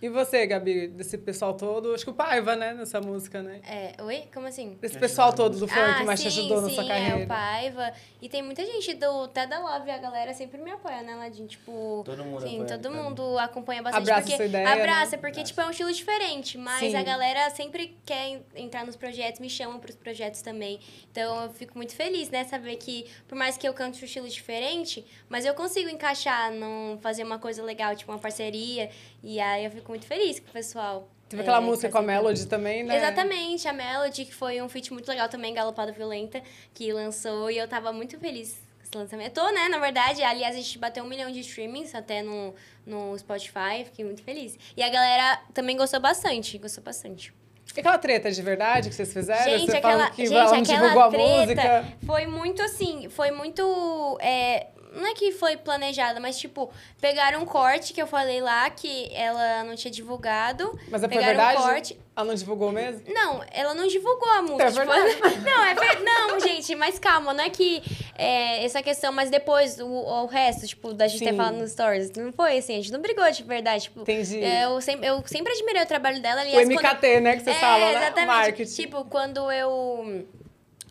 E você, Gabi, desse pessoal todo? Acho que o Paiva, né, nessa música, né? É, oi? Como assim? Desse pessoal todo do funk, ah, mas sim, te ajudou sim, na sua carreira. É, o Paiva. E tem muita gente do até da Love, a galera sempre me apoia, né, Ladinho? Tipo. Todo mundo Sim, apoia, todo mundo também. acompanha bastante. Abraça porque, ideia, né? Abraça, né? porque, abraça. tipo, é um estilo diferente. Mas sim. a galera sempre quer entrar nos projetos, me chamam pros projetos também. Então eu fico muito feliz, né? Saber que, por mais que eu cante um estilo diferente, mas eu consigo encaixar, não fazer uma coisa legal, tipo uma parceria. E aí eu fico fico muito feliz com o pessoal. Teve tipo é, aquela música com a Melody também, né? Exatamente, a Melody, que foi um feat muito legal também, Galopada Violenta, que lançou e eu tava muito feliz com esse lançamento. Eu tô, né? Na verdade, aliás, a gente bateu um milhão de streamings até no, no Spotify, fiquei muito feliz. E a galera também gostou bastante, gostou bastante aquela treta de verdade que vocês fizeram? Gente, Você aquela, que gente, aquela treta foi muito assim, foi muito... É, não é que foi planejada, mas tipo, pegaram um corte que eu falei lá que ela não tinha divulgado. Mas é pegaram verdade? Um corte. Ela não divulgou mesmo? Não, ela não divulgou a é música. É tipo, verdade. não, é não, gente, mas calma, não é que é, essa questão, mas depois o, o resto, tipo, da gente Sim. ter falado nos stories, não foi assim, a gente não brigou de verdade. Tipo, Entendi. É, eu sempre, eu sempre admirei o trabalho dela. Aliás, o MKT, quando... né, que você é, fala, né? Marketing. Tipo, quando eu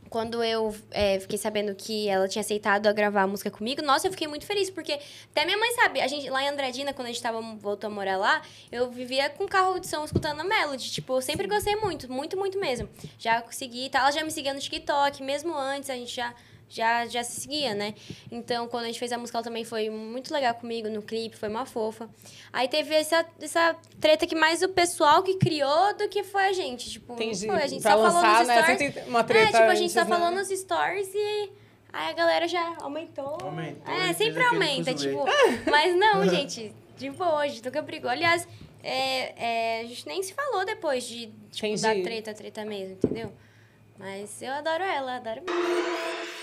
quando eu é, fiquei sabendo que ela tinha aceitado a gravar a música comigo, nossa, eu fiquei muito feliz, porque até minha mãe sabe, a gente, lá em Andradina, quando a gente tava, voltou a morar lá, eu vivia com carro de som escutando a Melody. Tipo, eu sempre gostei muito, muito, muito mesmo. Já consegui tá? Ela já me seguia no TikTok, mesmo antes, a gente já já, já se seguia, né? Então, quando a gente fez a música, ela também foi muito legal comigo no clipe, foi uma fofa. Aí teve essa, essa treta que mais o pessoal que criou do que foi a gente. Tipo, Entendi. a gente pra só lançar, falou nos né? stories. Né? Uma treta é, tipo, a gente antes, só né? falou nos stories e aí a galera já aumentou. Aumentou. É, sempre aumenta, tipo. mas não, gente, tipo hoje nunca brigou. Aliás, é, é, a gente nem se falou depois de, tipo, da treta, treta mesmo, entendeu? Mas eu adoro ela, adoro muito.